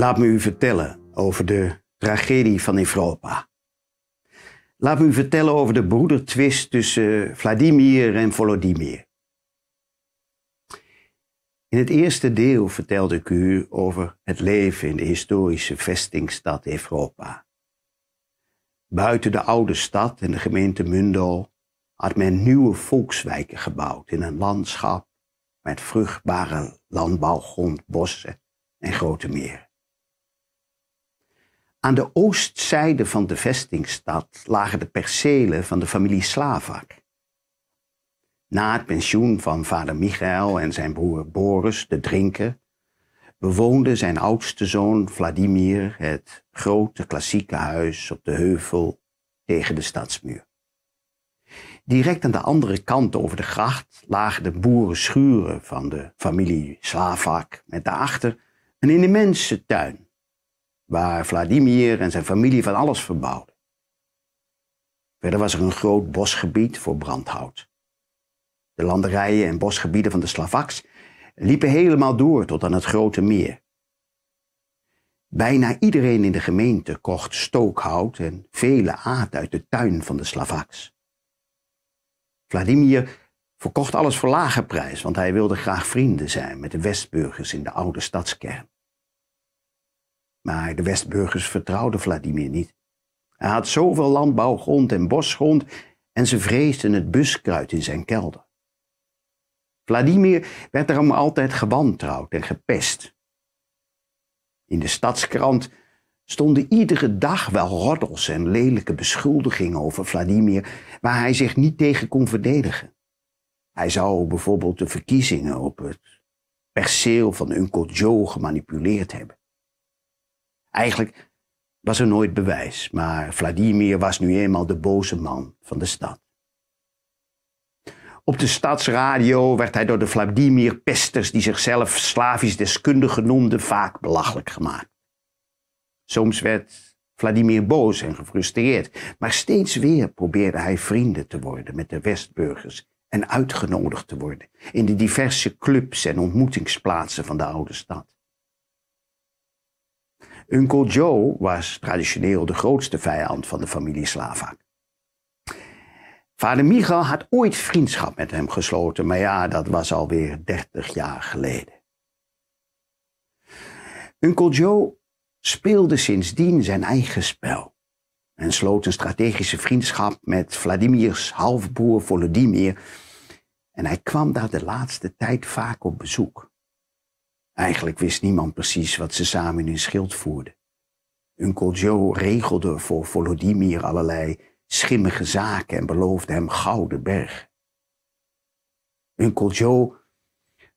Laat me u vertellen over de tragedie van Europa. Laat me u vertellen over de broedertwist tussen Vladimir en Volodymyr. In het eerste deel vertelde ik u over het leven in de historische vestingstad Europa. Buiten de oude stad en de gemeente Mundel had men nieuwe volkswijken gebouwd in een landschap met vruchtbare landbouwgrond, bossen en grote meren. Aan de oostzijde van de vestingstad lagen de percelen van de familie Slavak. Na het pensioen van vader Michael en zijn broer Boris, de drinker, bewoonde zijn oudste zoon Vladimir het grote klassieke huis op de heuvel tegen de stadsmuur. Direct aan de andere kant over de gracht lagen de boerenschuren van de familie Slavak met daarachter een immense tuin waar Vladimir en zijn familie van alles verbouwden. Verder was er een groot bosgebied voor brandhout. De landerijen en bosgebieden van de Slavaks liepen helemaal door tot aan het Grote Meer. Bijna iedereen in de gemeente kocht stookhout en vele aat uit de tuin van de Slavaks. Vladimir verkocht alles voor lage prijs, want hij wilde graag vrienden zijn met de Westburgers in de oude stadskern. Maar de Westburgers vertrouwden Vladimir niet. Hij had zoveel landbouwgrond en bosgrond en ze vreesden het buskruid in zijn kelder. Vladimir werd daarom altijd gewantrouwd en gepest. In de stadskrant stonden iedere dag wel roddels en lelijke beschuldigingen over Vladimir waar hij zich niet tegen kon verdedigen. Hij zou bijvoorbeeld de verkiezingen op het perceel van Uncle Joe gemanipuleerd hebben. Eigenlijk was er nooit bewijs, maar Vladimir was nu eenmaal de boze man van de stad. Op de stadsradio werd hij door de Vladimir-pesters, die zichzelf Slavisch deskundigen noemden, vaak belachelijk gemaakt. Soms werd Vladimir boos en gefrustreerd, maar steeds weer probeerde hij vrienden te worden met de Westburgers en uitgenodigd te worden in de diverse clubs en ontmoetingsplaatsen van de oude stad. Uncle Joe was traditioneel de grootste vijand van de familie Slavak. Vader Michal had ooit vriendschap met hem gesloten, maar ja, dat was alweer 30 jaar geleden. Uncle Joe speelde sindsdien zijn eigen spel en sloot een strategische vriendschap met Vladimir's halfbroer Volodymyr en hij kwam daar de laatste tijd vaak op bezoek. Eigenlijk wist niemand precies wat ze samen in hun schild voerden. Unkel Joe regelde voor Volodymyr allerlei schimmige zaken en beloofde hem gouden berg. Unkel Joe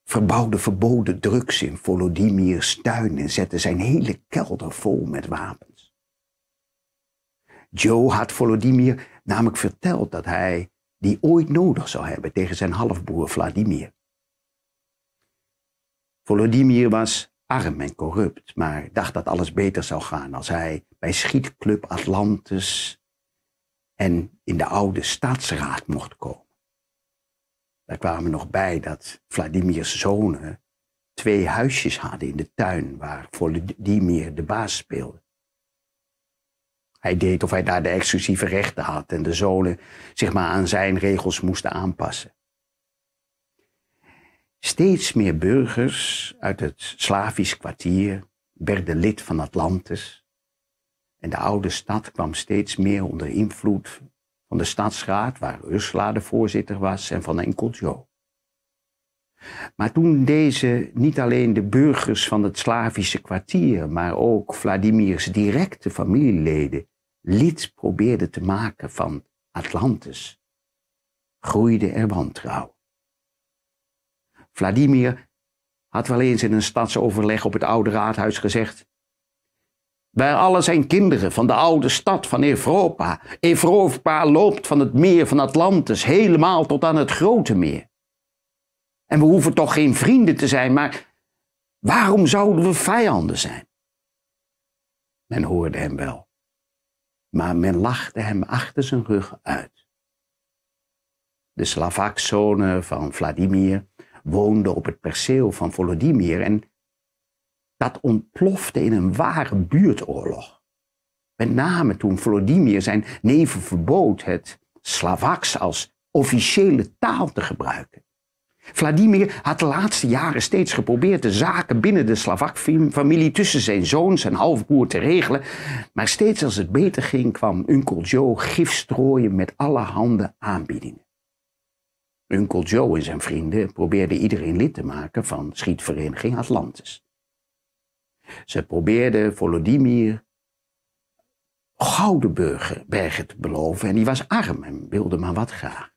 verbouwde verboden drugs in Volodymyrs tuin en zette zijn hele kelder vol met wapens. Joe had Volodymyr namelijk verteld dat hij die ooit nodig zou hebben tegen zijn halfbroer Vladimir. Volodymyr was arm en corrupt, maar dacht dat alles beter zou gaan als hij bij schietclub Atlantis en in de oude staatsraad mocht komen. Daar kwamen nog bij dat Vladimir's zonen twee huisjes hadden in de tuin waar Volodymyr de baas speelde. Hij deed of hij daar de exclusieve rechten had en de zonen zich maar aan zijn regels moesten aanpassen. Steeds meer burgers uit het Slavisch kwartier werden lid van Atlantis. En de oude stad kwam steeds meer onder invloed van de stadsraad, waar Ursula de voorzitter was, en van Jo. Maar toen deze niet alleen de burgers van het Slavische kwartier, maar ook Vladimir's directe familieleden lid probeerde te maken van Atlantis, groeide er wantrouwen. Vladimir had wel eens in een stadsoverleg op het oude raadhuis gezegd. Wij allen zijn kinderen van de oude stad van Europa. Europa loopt van het meer van Atlantis helemaal tot aan het grote meer. En we hoeven toch geen vrienden te zijn, maar waarom zouden we vijanden zijn? Men hoorde hem wel, maar men lachte hem achter zijn rug uit. De Slavakzonen van Vladimir woonde op het perceel van Volodymyr. En dat ontplofte in een ware buurtoorlog. Met name toen Volodymyr zijn neven verbood het Slavaks als officiële taal te gebruiken. Vladimir had de laatste jaren steeds geprobeerd de zaken binnen de Slavakfamilie familie tussen zijn zoons en halfbroer te regelen, maar steeds als het beter ging kwam Unkel Joe gifstrooien met met handen aanbiedingen. Uncle Joe en zijn vrienden probeerden iedereen lid te maken van schietvereniging Atlantis. Ze probeerden Volodymyr gouden bergen te beloven en die was arm en wilde maar wat graag.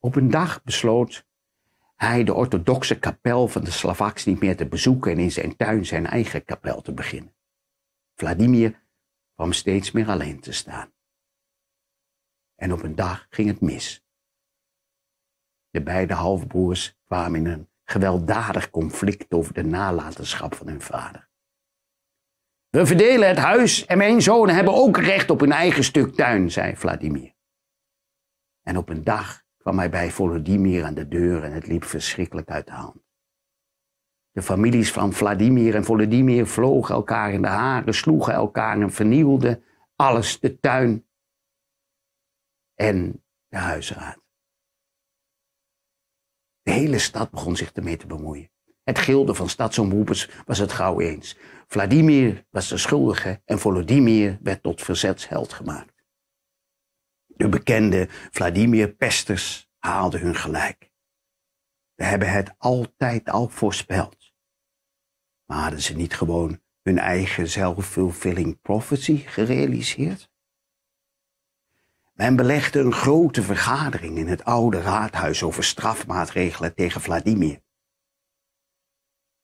Op een dag besloot hij de orthodoxe kapel van de Slavak's niet meer te bezoeken en in zijn tuin zijn eigen kapel te beginnen. Vladimir kwam steeds meer alleen te staan. En op een dag ging het mis. De beide halfbroers kwamen in een gewelddadig conflict over de nalatenschap van hun vader. We verdelen het huis en mijn zonen hebben ook recht op hun eigen stuk tuin, zei Vladimir. En op een dag kwam hij bij Volodymyr aan de deur en het liep verschrikkelijk uit de hand. De families van Vladimir en Volodymyr vlogen elkaar in de haren, sloegen elkaar en vernielden alles, de tuin en de huisraad. De hele stad begon zich ermee te bemoeien. Het gilde van stadsomroepers was het gauw eens. Vladimir was de schuldige en Volodymyr werd tot verzetsheld gemaakt. De bekende Vladimir-pesters haalden hun gelijk. We hebben het altijd al voorspeld. Maar hadden ze niet gewoon hun eigen self prophecy gerealiseerd? Men belegde een grote vergadering in het oude raadhuis over strafmaatregelen tegen Vladimir.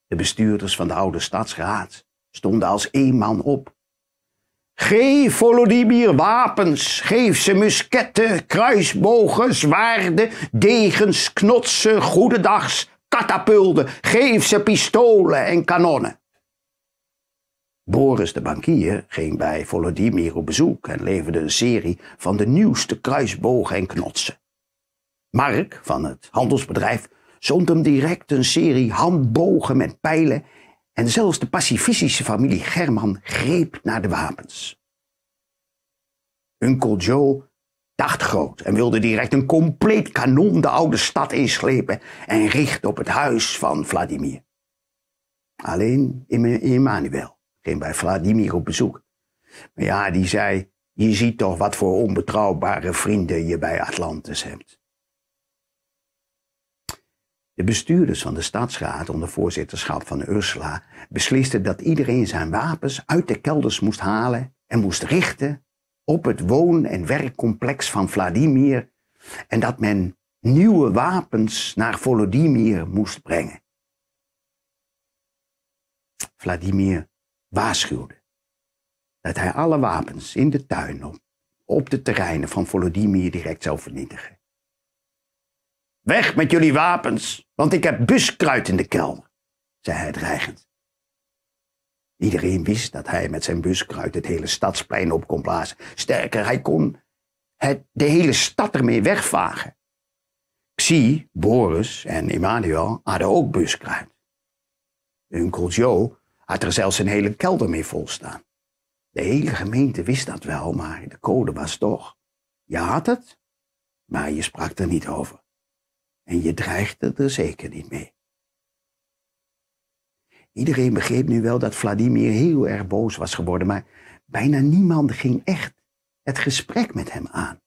De bestuurders van de oude stadsraad stonden als één man op. Geef Volodymyr wapens, geef ze musketten, kruisbogen, zwaarden, degens, knotsen, goedendags, katapulten, geef ze pistolen en kanonnen. Boris de bankier ging bij Volodymyr op bezoek en leverde een serie van de nieuwste kruisbogen en knotsen. Mark van het handelsbedrijf zond hem direct een serie handbogen met pijlen en zelfs de pacifistische familie German greep naar de wapens. Uncle Joe dacht groot en wilde direct een compleet kanon de oude stad inslepen en richt op het huis van Vladimir. Alleen Emmanuel ging bij Vladimir op bezoek. Maar ja, die zei, je ziet toch wat voor onbetrouwbare vrienden je bij Atlantis hebt. De bestuurders van de stadsraad onder voorzitterschap van Ursula beslisten dat iedereen zijn wapens uit de kelders moest halen en moest richten op het woon- en werkcomplex van Vladimir en dat men nieuwe wapens naar Volodymyr moest brengen. Vladimir waarschuwde dat hij alle wapens in de tuin op, de terreinen van Volodymyr direct zou vernietigen. Weg met jullie wapens, want ik heb buskruid in de kelder, zei hij dreigend. Iedereen wist dat hij met zijn buskruid het hele stadsplein op kon blazen. Sterker, hij kon het, de hele stad ermee wegvagen. Xi, Boris en Emmanuel hadden ook buskruid. Unkel Joe had er zelfs een hele kelder mee vol staan. De hele gemeente wist dat wel, maar de code was toch. Je had het, maar je sprak er niet over. En je dreigde er zeker niet mee. Iedereen begreep nu wel dat Vladimir heel erg boos was geworden, maar bijna niemand ging echt het gesprek met hem aan.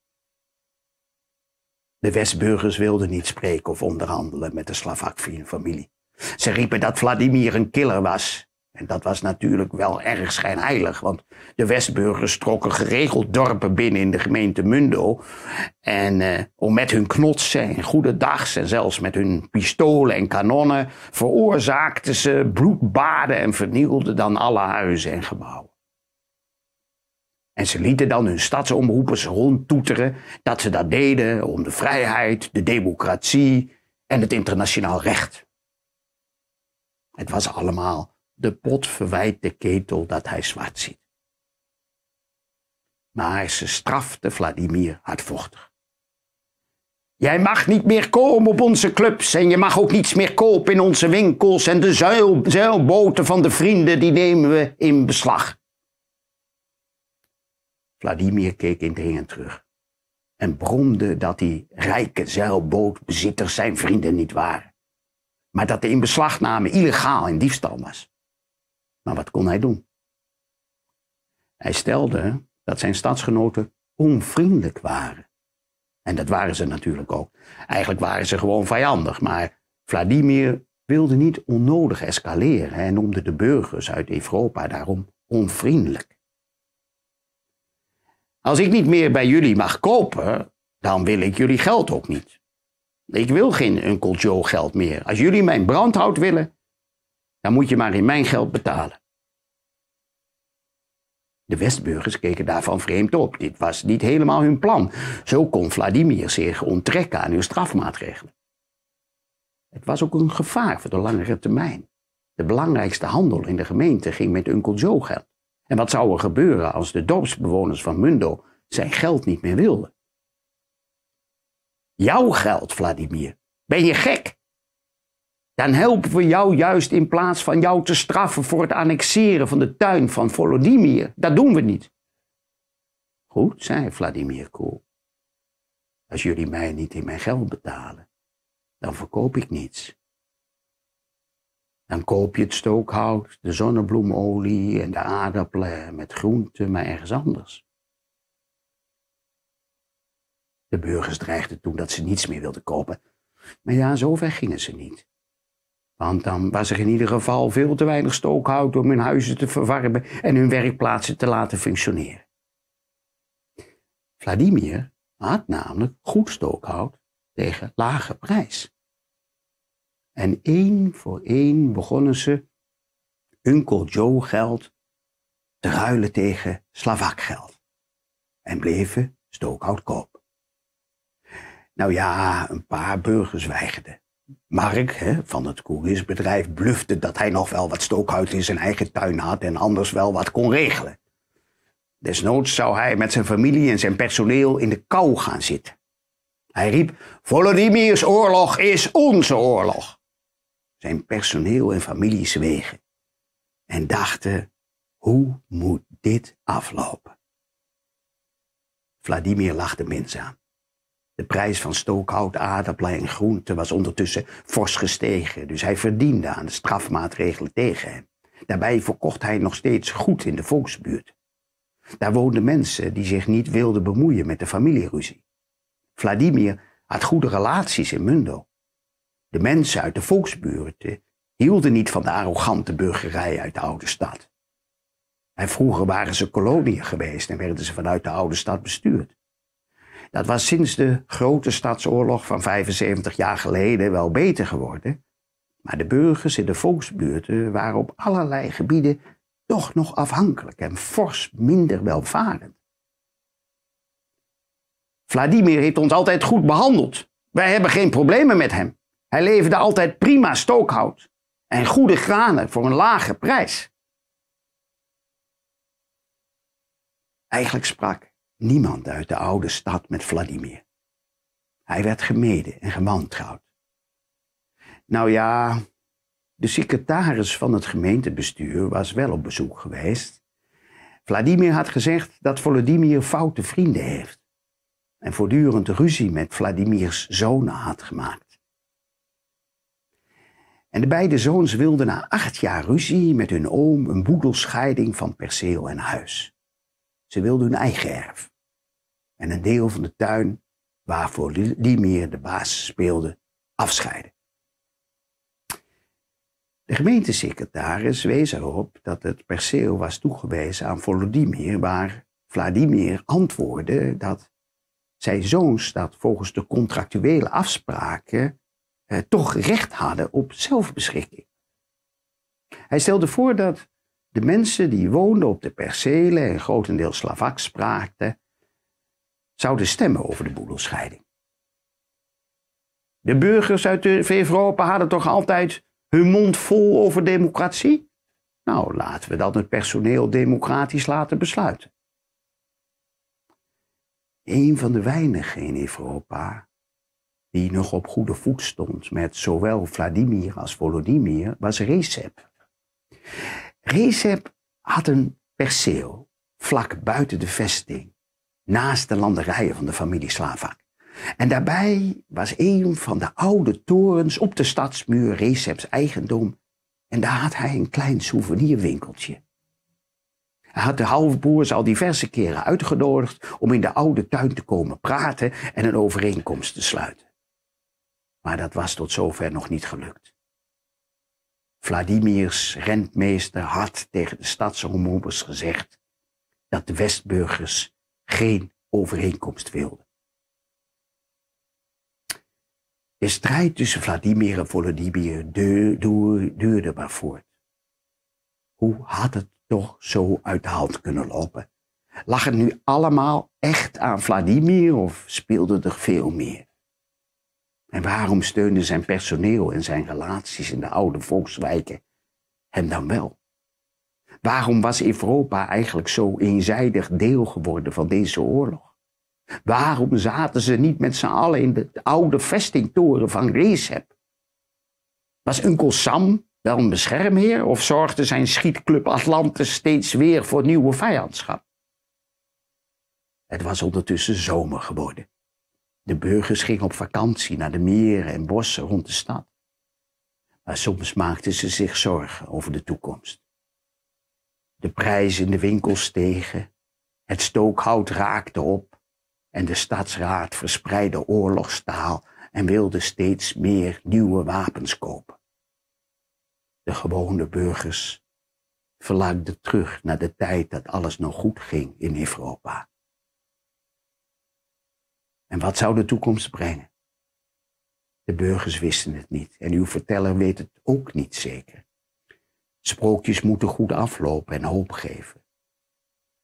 De Westburgers wilden niet spreken of onderhandelen met de Slovak-familie. Ze riepen dat Vladimir een killer was en dat was natuurlijk wel erg schijnheilig, want de Westburgers trokken geregeld dorpen binnen in de gemeente Mundo. En eh, om met hun knotsen en goedendags en zelfs met hun pistolen en kanonnen veroorzaakten ze bloedbaden en vernielden dan alle huizen en gebouwen. En ze lieten dan hun stadsomroepers rondtoeteren dat ze dat deden om de vrijheid, de democratie en het internationaal recht. Het was allemaal de pot verwijt de ketel dat hij zwart ziet. Maar ze strafte Vladimir hardvochtig. Jij mag niet meer komen op onze clubs en je mag ook niets meer kopen in onze winkels en de zeil, zeilboten van de vrienden die nemen we in beslag. Vladimir keek indringend terug en bromde dat die rijke zeilbootbezitters zijn vrienden niet waren, maar dat de inbeslagname illegaal en diefstal was. Maar wat kon hij doen? Hij stelde dat zijn stadsgenoten onvriendelijk waren. En dat waren ze natuurlijk ook. Eigenlijk waren ze gewoon vijandig, maar Vladimir wilde niet onnodig escaleren en noemde de burgers uit Europa daarom onvriendelijk. Als ik niet meer bij jullie mag kopen, dan wil ik jullie geld ook niet. Ik wil geen Uncle Joe geld meer. Als jullie mijn brandhout willen, dan moet je maar in mijn geld betalen. De Westburgers keken daarvan vreemd op. Dit was niet helemaal hun plan. Zo kon Vladimir zich onttrekken aan hun strafmaatregelen. Het was ook een gevaar voor de langere termijn. De belangrijkste handel in de gemeente ging met onkel Joe geld. En wat zou er gebeuren als de dorpsbewoners van Mundo zijn geld niet meer wilden? Jouw geld, Vladimir. Ben je gek? dan helpen we jou juist in plaats van jou te straffen voor het annexeren van de tuin van Volodymyr. Dat doen we niet. Goed, zei Vladimir Koel. Als jullie mij niet in mijn geld betalen, dan verkoop ik niets. Dan koop je het stookhout, de zonnebloemolie en de aardappelen met groenten, maar ergens anders. De burgers dreigden toen dat ze niets meer wilden kopen. Maar ja, zover gingen ze niet. Want dan was er in ieder geval veel te weinig stookhout om hun huizen te verwarmen en hun werkplaatsen te laten functioneren. Vladimir had namelijk goed stookhout tegen lage prijs. En één voor één begonnen ze Uncle Joe geld te ruilen tegen slavak geld. En bleven stookhout koop. Nou ja, een paar burgers weigerden. Mark hè, van het koerisbedrijf blufte dat hij nog wel wat stookhout in zijn eigen tuin had en anders wel wat kon regelen. Desnoods zou hij met zijn familie en zijn personeel in de kou gaan zitten. Hij riep: Volodymyrs oorlog is onze oorlog. Zijn personeel en familie zwegen en dachten: hoe moet dit aflopen? Vladimir lachte minzaam. De prijs van stookhout, aardappelen en groenten was ondertussen fors gestegen, dus hij verdiende aan de strafmaatregelen tegen hem. Daarbij verkocht hij nog steeds goed in de volksbuurt. Daar woonden mensen die zich niet wilden bemoeien met de familieruzie. Vladimir had goede relaties in Mundo. De mensen uit de volksbuurt hielden niet van de arrogante burgerij uit de oude stad. En vroeger waren ze koloniën geweest en werden ze vanuit de oude stad bestuurd. Dat was sinds de grote stadsoorlog van 75 jaar geleden wel beter geworden. Maar de burgers in de volksbuurten waren op allerlei gebieden toch nog afhankelijk en fors minder welvarend. Vladimir heeft ons altijd goed behandeld. Wij hebben geen problemen met hem. Hij leverde altijd prima stookhout en goede granen voor een lage prijs. Eigenlijk sprak niemand uit de oude stad met Vladimir. Hij werd gemeden en gemantrouwd. Nou ja, de secretaris van het gemeentebestuur was wel op bezoek geweest. Vladimir had gezegd dat Volodymyr foute vrienden heeft en voortdurend ruzie met Vladimir's zonen had gemaakt. En de beide zoons wilden na acht jaar ruzie met hun oom een boedelscheiding van perceel en huis. Ze wilden hun eigen erf. En een deel van de tuin waarvoor Limeer de basis speelde, afscheiden. De gemeentesecretaris wees erop dat het perceel was toegewezen aan Volodymyr, waar Vladimir antwoordde dat zijn zoons dat volgens de contractuele afspraken eh, toch recht hadden op zelfbeschikking. Hij stelde voor dat de mensen die woonden op de percelen en grotendeels slavaks spraakten, zouden stemmen over de boedelscheiding. De burgers uit Europa hadden toch altijd hun mond vol over democratie? Nou, laten we dan het personeel democratisch laten besluiten. Een van de weinigen in Europa die nog op goede voet stond met zowel Vladimir als Volodymyr was Recep. Recep had een perceel vlak buiten de vesting, naast de landerijen van de familie Slavak. En daarbij was een van de oude torens op de stadsmuur Receps eigendom en daar had hij een klein souvenirwinkeltje. Hij had de halfboers al diverse keren uitgenodigd om in de oude tuin te komen praten en een overeenkomst te sluiten. Maar dat was tot zover nog niet gelukt. Vladimir's rentmeester had tegen de stadsomroepers gezegd dat de Westburgers geen overeenkomst wilden. De strijd tussen Vladimir en Volodymyr duurde maar voort. Hoe had het toch zo uit de hand kunnen lopen? Lag het nu allemaal echt aan Vladimir of speelde er veel meer? En waarom steunde zijn personeel en zijn relaties in de oude volkswijken hem dan wel? Waarom was Europa eigenlijk zo eenzijdig deel geworden van deze oorlog? Waarom zaten ze niet met z'n allen in de oude vestingtoren van Recep? Was Uncle Sam wel een beschermheer of zorgde zijn schietclub Atlantis steeds weer voor nieuwe vijandschap? Het was ondertussen zomer geworden. De burgers gingen op vakantie naar de meren en bossen rond de stad. Maar soms maakten ze zich zorgen over de toekomst. De prijzen in de winkels stegen, het stookhout raakte op en de stadsraad verspreidde oorlogstaal en wilde steeds meer nieuwe wapens kopen. De gewone burgers verlangden terug naar de tijd dat alles nog goed ging in Europa. En wat zou de toekomst brengen? De burgers wisten het niet en uw verteller weet het ook niet zeker. Sprookjes moeten goed aflopen en hoop geven.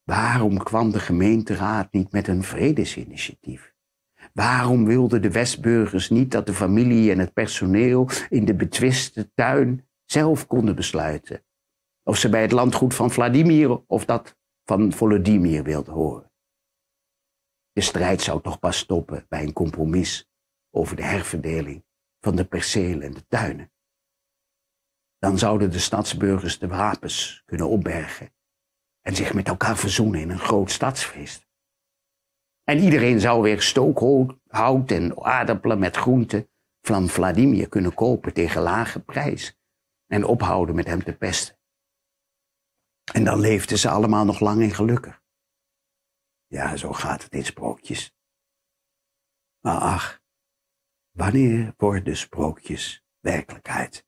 Waarom kwam de gemeenteraad niet met een vredesinitiatief? Waarom wilden de Westburgers niet dat de familie en het personeel in de betwiste tuin zelf konden besluiten? Of ze bij het landgoed van Vladimir of dat van Volodymyr wilden horen? De strijd zou toch pas stoppen bij een compromis over de herverdeling van de percelen en de tuinen. Dan zouden de stadsburgers de wapens kunnen opbergen en zich met elkaar verzoenen in een groot stadsfeest. En iedereen zou weer stookhout en aardappelen met groenten van Vladimir kunnen kopen tegen lage prijs en ophouden met hem te pesten. En dan leefden ze allemaal nog lang en gelukkig. Ja, zo gaat het in sprookjes. Maar ach, wanneer worden sprookjes werkelijkheid?